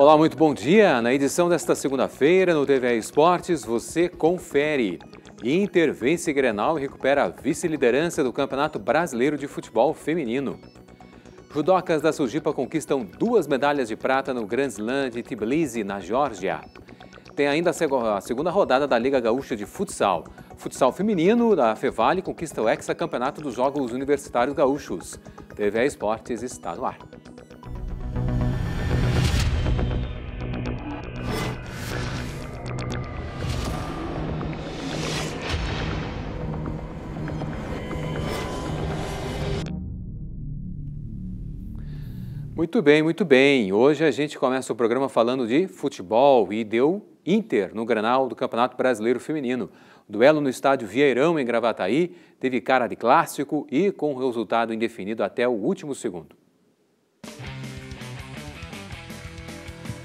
Olá, muito bom dia. Na edição desta segunda-feira no TV Esportes, você confere. Inter vence Grenal e recupera a vice-liderança do Campeonato Brasileiro de Futebol Feminino. Judocas da Sujipa conquistam duas medalhas de prata no Grand Slam de Tbilisi, na Geórgia. Tem ainda a segunda rodada da Liga Gaúcha de Futsal. Futsal feminino da Fevale conquista o hexacampeonato dos Jogos Universitários Gaúchos. TV Esportes está no ar. Muito bem, muito bem. Hoje a gente começa o programa falando de futebol e deu Inter no Granal do Campeonato Brasileiro Feminino. duelo no estádio Vieirão, em Gravataí, teve cara de clássico e com resultado indefinido até o último segundo.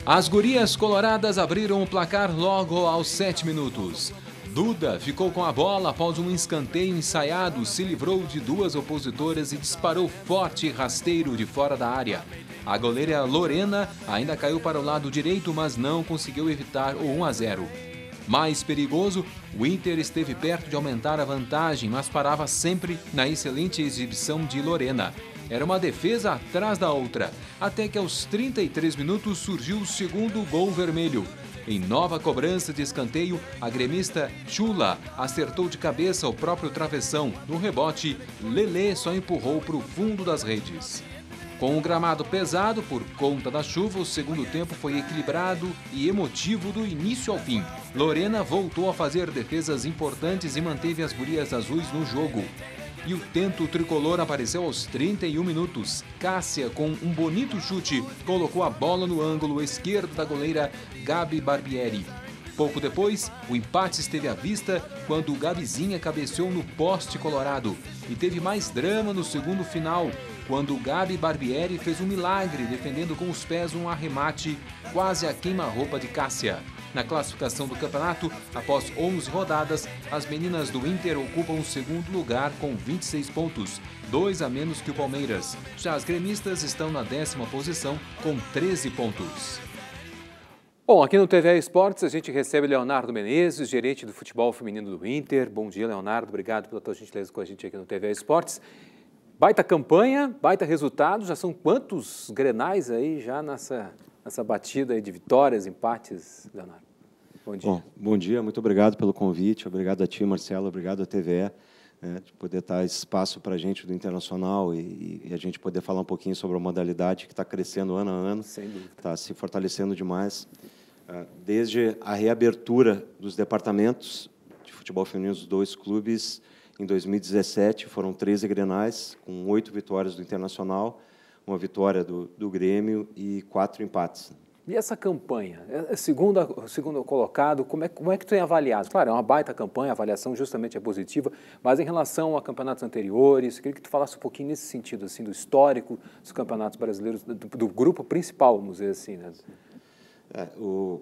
As gurias coloradas abriram o placar logo aos 7 minutos. Duda ficou com a bola após um escanteio ensaiado, se livrou de duas opositoras e disparou forte e rasteiro de fora da área. A goleira Lorena ainda caiu para o lado direito, mas não conseguiu evitar o 1 a 0. Mais perigoso, o Inter esteve perto de aumentar a vantagem, mas parava sempre na excelente exibição de Lorena. Era uma defesa atrás da outra, até que aos 33 minutos surgiu o segundo gol vermelho. Em nova cobrança de escanteio, a gremista Chula acertou de cabeça o próprio travessão. No rebote, Lele só empurrou para o fundo das redes. Com o gramado pesado por conta da chuva, o segundo tempo foi equilibrado e emotivo do início ao fim. Lorena voltou a fazer defesas importantes e manteve as gurias azuis no jogo e o tento tricolor apareceu aos 31 minutos. Cássia, com um bonito chute, colocou a bola no ângulo esquerdo da goleira Gabi Barbieri. Pouco depois, o empate esteve à vista quando o Gabizinha cabeceou no poste colorado. E teve mais drama no segundo final, quando o Gabi Barbieri fez um milagre defendendo com os pés um arremate quase a queima-roupa de Cássia. Na classificação do campeonato, após 11 rodadas, as meninas do Inter ocupam o segundo lugar com 26 pontos, dois a menos que o Palmeiras. Já as gremistas estão na décima posição com 13 pontos. Bom, aqui no TV Esportes a gente recebe Leonardo Menezes, gerente do futebol feminino do Inter. Bom dia, Leonardo. Obrigado pela tua gentileza com a gente aqui no TV Esportes. Baita campanha, baita resultado. Já são quantos grenais aí já nessa essa batida de vitórias, empates, Leonardo? Bom dia. Bom, bom, dia, muito obrigado pelo convite, obrigado a ti, Marcelo, obrigado à TVE, né, de poder dar espaço para a gente do Internacional e, e, a gente poder falar um pouquinho sobre a modalidade que está crescendo ano a ano, está se fortalecendo demais. Ah, desde a reabertura dos departamentos de futebol feminino dos dois clubes, em 2017 foram 13 grenais, com oito vitórias do Internacional, uma vitória do, do Grêmio e quatro empates. E essa campanha, é, é segundo, segundo colocado, como é, como é que tu tem é avaliado? Claro, é uma baita campanha, a avaliação justamente é positiva, mas em relação a campeonatos anteriores, queria que tu falasse um pouquinho nesse sentido, assim, do histórico dos campeonatos brasileiros, do, do grupo principal, vamos dizer assim. Né? É, o,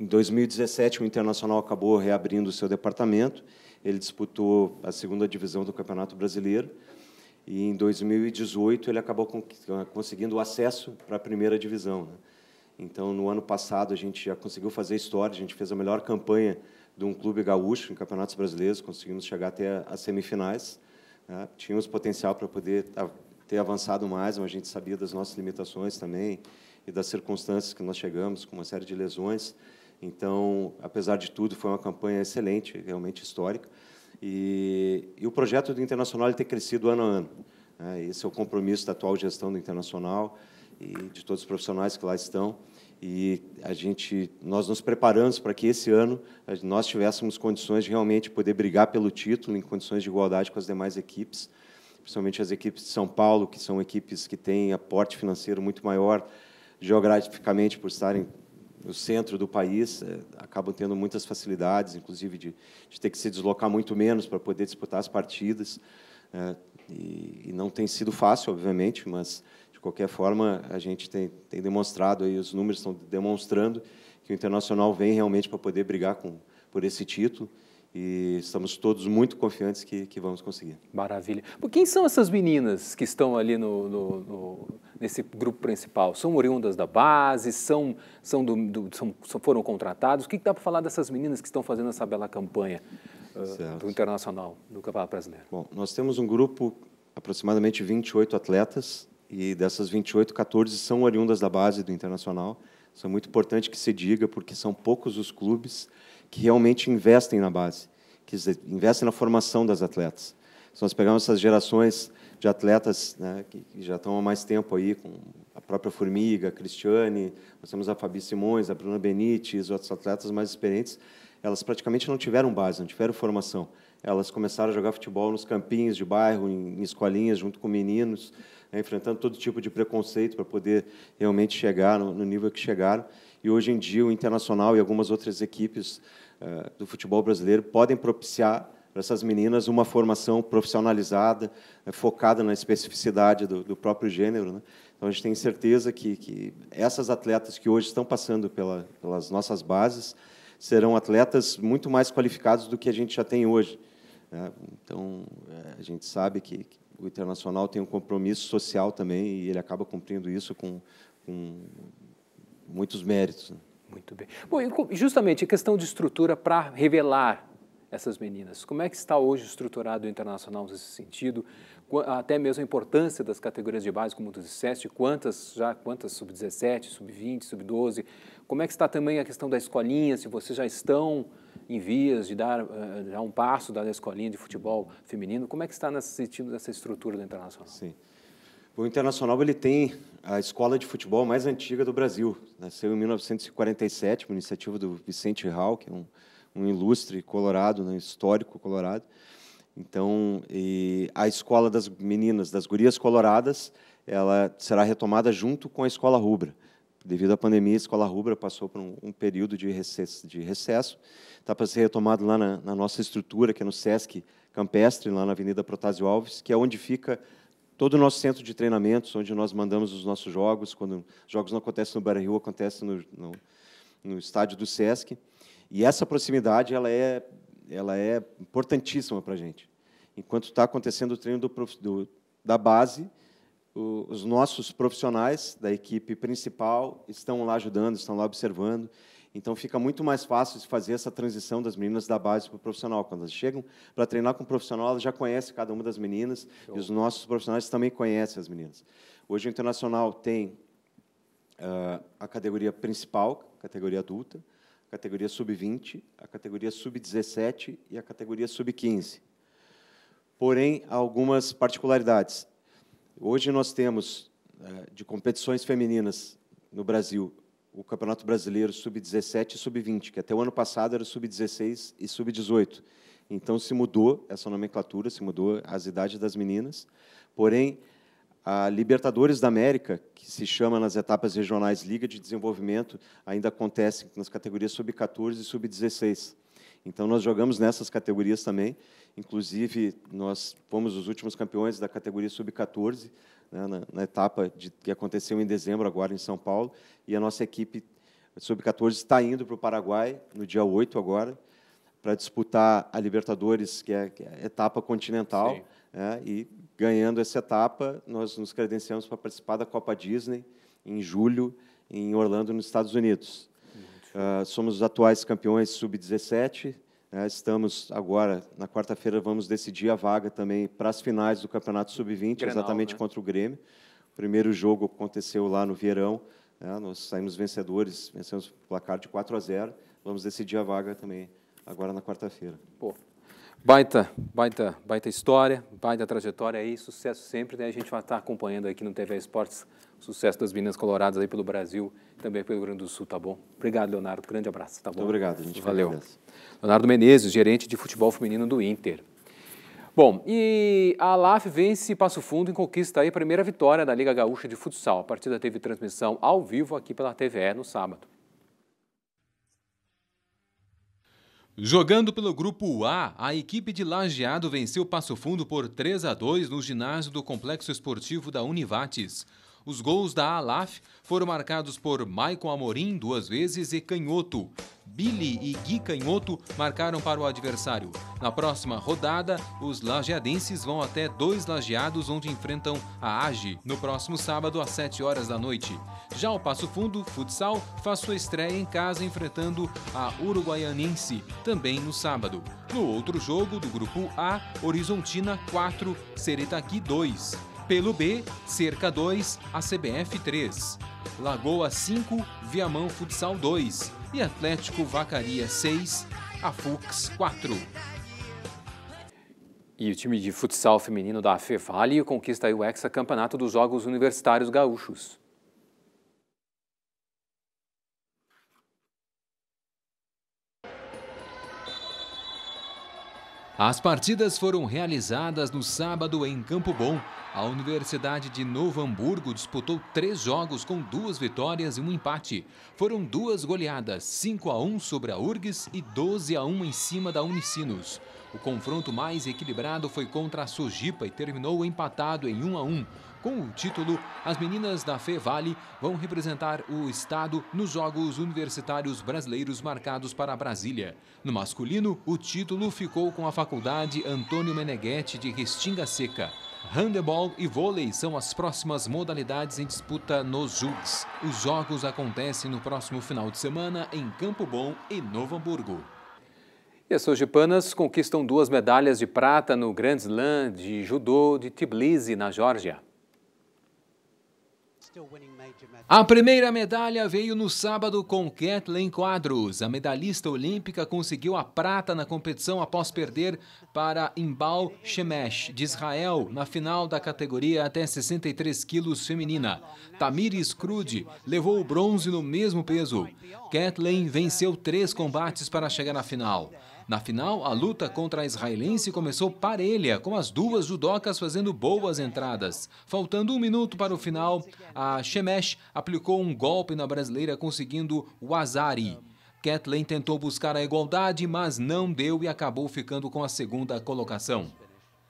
em 2017, o Internacional acabou reabrindo o seu departamento, ele disputou a segunda divisão do Campeonato Brasileiro, e em 2018 ele acabou conseguindo o acesso para a primeira divisão. Né? Então, no ano passado, a gente já conseguiu fazer história, a gente fez a melhor campanha de um clube gaúcho em campeonatos brasileiros, conseguimos chegar até as semifinais. Né? Tínhamos potencial para poder ter avançado mais, mas a gente sabia das nossas limitações também e das circunstâncias que nós chegamos, com uma série de lesões. Então, apesar de tudo, foi uma campanha excelente, realmente histórica. E, e o projeto do Internacional tem crescido ano a ano. Né? Esse é o compromisso da atual gestão do Internacional e de todos os profissionais que lá estão. E a gente, nós nos preparamos para que esse ano nós tivéssemos condições de realmente poder brigar pelo título em condições de igualdade com as demais equipes, principalmente as equipes de São Paulo, que são equipes que têm aporte financeiro muito maior geograficamente por estarem no centro do país é, acabam tendo muitas facilidades, inclusive de, de ter que se deslocar muito menos para poder disputar as partidas. É, e, e, não tem sido fácil, obviamente, mas de qualquer forma a gente tem, tem demonstrado aí os números estão demonstrando que o Internacional vem realmente para poder brigar com por esse título e estamos todos muito confiantes que, que vamos conseguir. Maravilha. Quem são essas meninas que estão ali no, no, no nesse grupo principal? São oriundas da base? São, são, do, do, são foram contratados? O que, que dá para falar dessas meninas que estão fazendo essa bela campanha uh, do Internacional, do Campeonato Brasileiro? Bom, nós temos um grupo aproximadamente 28 atletas e dessas 28, 14 são oriundas da base do Internacional. Isso é muito importante que se diga, porque são poucos os clubes que realmente investem na base, que investem na formação das atletas. Se então, nós pegarmos essas gerações de atletas né, que, já estão há mais tempo aí, com a própria Formiga, a Cristiane, nós temos a Fabi Simões, a Bruna Benites, outros atletas mais experientes, elas praticamente não tiveram base, não tiveram formação. Elas começaram a jogar futebol nos campinhos de bairro, em, em escolinhas, junto com meninos, né, enfrentando todo tipo de preconceito para poder realmente chegar no, no, nível que chegaram. E hoje em dia o Internacional e algumas outras equipes uh, do futebol brasileiro podem propiciar para essas meninas uma formação profissionalizada, né, focada na especificidade do, do próprio gênero. Né? Então, a gente tem certeza que, que essas atletas que hoje estão passando pela, pelas nossas bases serão atletas muito mais qualificados do que a gente já tem hoje. Né? Então, eh, a gente sabe que, que o Internacional tem um compromisso social também e ele acaba cumprindo isso com, com muitos méritos. Né? Muito bem. Bom, justamente a questão de estrutura para revelar essas meninas. Como é que está hoje estruturado o Internacional nesse sentido? Até mesmo a importância das categorias de base, como tu disseste, quantas já, quantas sub-17, sub-20, sub-12. Como é que está também a questão da escolinha, se vocês já estão em vias de dar já eh, um passo da escolinha de futebol feminino. Como é que está nesse sentido dessa estrutura do Internacional? Sim. O Internacional ele tem a escola de futebol mais antiga do Brasil. Nasceu em 1947, uma iniciativa do Vicente Hall, que é um, um ilustre colorado, né, histórico colorado. Então, a escola das meninas, das gurias coloradas, ela será retomada junto com a escola rubra. Devido à pandemia, a Escola Rubra passou por um, um período de recesso. De recesso. Está para ser retomado lá na, na, nossa estrutura, que é no SESC Campestre, lá na Avenida Protásio Alves, que é onde fica todo o nosso centro de treinamentos, onde nós mandamos os nossos jogos. Quando jogos não acontecem no Beira Rio, acontecem no, no, no estádio do SESC. E essa proximidade ela é, ela é importantíssima para a gente. Enquanto está acontecendo o treino do, do, da base, os nossos profissionais da equipe principal estão lá ajudando, estão lá observando. Então fica muito mais fácil de fazer essa transição das meninas da base para o profissional. Quando elas chegam para treinar com o profissional, elas já conhecem cada uma das meninas Show. e os nossos profissionais também conhecem as meninas. Hoje o Internacional tem uh, a categoria principal, categoria adulta, a categoria sub-20, a categoria sub-17 e a categoria sub-15. Porém, há algumas particularidades Hoje nós temos, é, de competições femininas no Brasil, o Campeonato Brasileiro Sub-17 e Sub-20, que até o ano passado era Sub-16 e Sub-18. Então, se mudou essa nomenclatura, se mudou as idades das meninas. Porém, a Libertadores da América, que se chama nas etapas regionais Liga de Desenvolvimento, ainda acontece nas categorias Sub-14 e Sub-16. Então nós jogamos nessas categorias também. Inclusive nós fomos os últimos campeões da categoria sub-14 né, na, na, etapa de, que aconteceu em dezembro agora em São Paulo. E a nossa equipe sub-14 está indo para o Paraguai no dia 8 agora para disputar a Libertadores, que é, que é a etapa continental. Né, e ganhando essa etapa, nós nos credenciamos para participar da Copa Disney em julho em Orlando, nos Estados Unidos. Ah, somos os atuais campeões sub-17. Né? Estamos agora, na quarta-feira, vamos decidir a vaga também para as finais do Campeonato Sub-20, exatamente né? contra o Grêmio. O primeiro jogo aconteceu lá no Vieirão. Né? Nós saímos vencedores, vencemos o placar de 4 a 0. Vamos decidir a vaga também agora na quarta-feira. Baita, baita, baita história, baita trajetória aí, sucesso sempre, né? A gente vai estar acompanhando aqui no TV Esportes sucesso das Minas Coloradas aí pelo Brasil, também pelo Rio Grande do Sul, tá bom? Obrigado, Leonardo. Grande abraço, tá bom? Muito obrigado, gente. Valeu. Leonardo Menezes, gerente de futebol feminino do Inter. Bom, e a Alaf vence Passo Fundo e conquista a primeira vitória da Liga Gaúcha de Futsal. A partida teve transmissão ao vivo aqui pela TVE no sábado. Jogando pelo grupo A, a equipe de Lajeado venceu Passo Fundo por 3 a 2 no ginásio do Complexo Esportivo da Univates. Os gols da Alaf foram marcados por Maicon Amorim duas vezes e Canhoto. Billy e Gui Canhoto marcaram para o adversário. Na próxima rodada, os lajeadenses vão até dois lajeados onde enfrentam a AGE no próximo sábado às 7 horas da noite. Já o Passo Fundo, futsal, faz sua estreia em casa enfrentando a Uruguaianense, também no sábado. No outro jogo do grupo A, Horizontina 4, Seretaqui 2. Pelo B, Cerca 2, a CBF 3. Lagoa 5, Viamão Futsal 2 e Atlético Vacaria 6, a Fux 4. E o time de futsal feminino da Fevale conquista o hexacampeonato dos Jogos Universitários Gaúchos. As partidas foram realizadas no sábado em Campo Bom, a Universidade de Novo Hamburgo disputou três jogos com duas vitórias e um empate. Foram duas goleadas, 5 a 1 sobre a URGS e 12 a 1 em cima da Unicinos. O confronto mais equilibrado foi contra a Sojipa e terminou empatado em 1 a 1. Com o título, as meninas da Fevale vão representar o estado nos Jogos Universitários Brasileiros marcados para Brasília. No masculino, o título ficou com a Faculdade Antônio Meneghetti de Restinga Seca. Handebol e vôlei são as próximas modalidades em disputa nos Jugs. Os jogos acontecem no próximo final de semana em Campo Bom e Novo Hamburgo. E as sojipanas conquistam duas medalhas de prata no Grand Slam de judô de Tbilisi, na Geórgia. A primeira medalha veio no sábado com Kathleen Quadros. A medalhista olímpica conseguiu a prata na competição após perder para Imbal Shemesh, de Israel, na final da categoria até 63 quilos feminina. Tamires Crude levou o bronze no mesmo peso. Kathleen venceu três combates para chegar na final. Na final, a luta contra a israelense começou parelha, com as duas judocas fazendo boas entradas. Faltando um minuto para o final, a Shemesh aplicou um golpe na brasileira, conseguindo o Azari. Kathleen tentou buscar a igualdade, mas não deu e acabou ficando com a segunda colocação.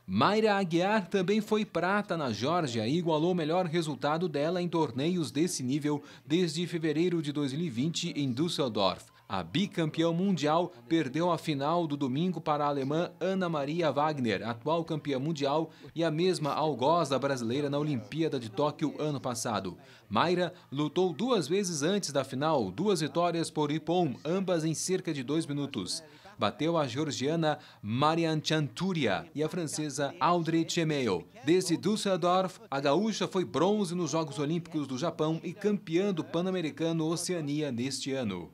Mayra Aguiar também foi prata na Georgia, e igualou o melhor resultado dela em torneios desse nível desde fevereiro de 2020 em Düsseldorf. A bicampeã mundial perdeu a final do domingo para a alemã Ana Maria Wagner, atual campeã mundial e a mesma algoza brasileira na Olimpíada de Tóquio ano passado. Mayra lutou duas vezes antes da final, duas vitórias por Ippon, ambas em cerca de dois minutos. Bateu a georgiana Marian Chanturia e a francesa Audrey Chemeil. Desde Düsseldorf, a gaúcha foi bronze nos Jogos Olímpicos do Japão e campeã do Pan-Americano Oceania neste ano.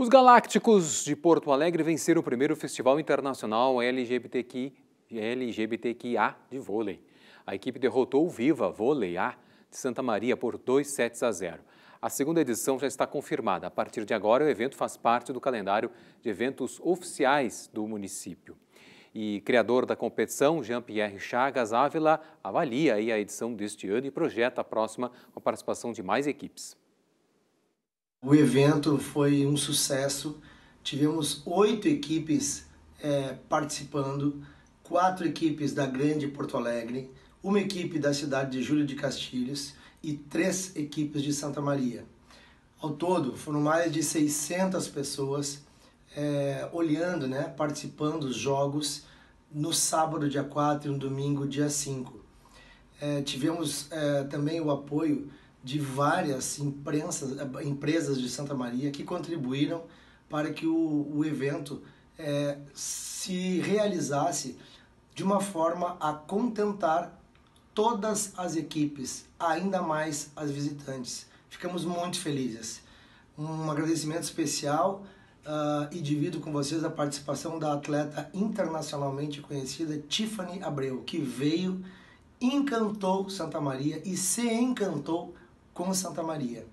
Os Galácticos de Porto Alegre venceram o primeiro Festival Internacional LGBTQ, LGBTQIA de vôlei. A equipe derrotou o Viva Vôlei A de Santa Maria por 2 sets a 0. A segunda edição já está confirmada. A partir de agora, o evento faz parte do calendário de eventos oficiais do município. E criador da competição, Jean-Pierre Chagas Ávila, avalia a edição deste ano e projeta a próxima com a participação de mais equipes. O evento foi um sucesso, tivemos oito equipes é, participando, quatro equipes da Grande Porto Alegre, uma equipe da cidade de Júlio de Castilhos e três equipes de Santa Maria. Ao todo, foram mais de 600 pessoas é, olhando, né, participando dos jogos no sábado, dia 4 e no domingo, dia 5. É, tivemos é, também o apoio de várias imprensas, empresas de Santa Maria que contribuíram para que o, o evento é, se realizasse de uma forma a contentar todas as equipes, ainda mais as visitantes. Ficamos muito felizes. Um agradecimento especial uh, e divido com vocês a participação da atleta internacionalmente conhecida Tiffany Abreu, que veio, encantou Santa Maria e se encantou com Santa Maria.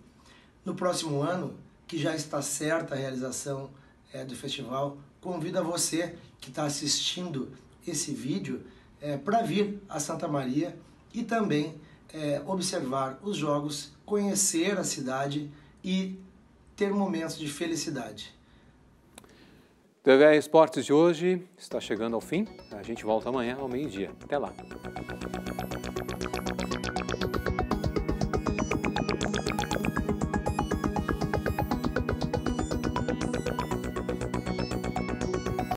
No próximo ano, que já está certa a realização é, do festival, convido a você que está assistindo esse vídeo é, eh, para vir a Santa Maria e também é, observar os jogos, conhecer a cidade e ter momentos de felicidade. TV Esportes de hoje está chegando ao fim. A gente volta amanhã ao meio-dia. Até lá.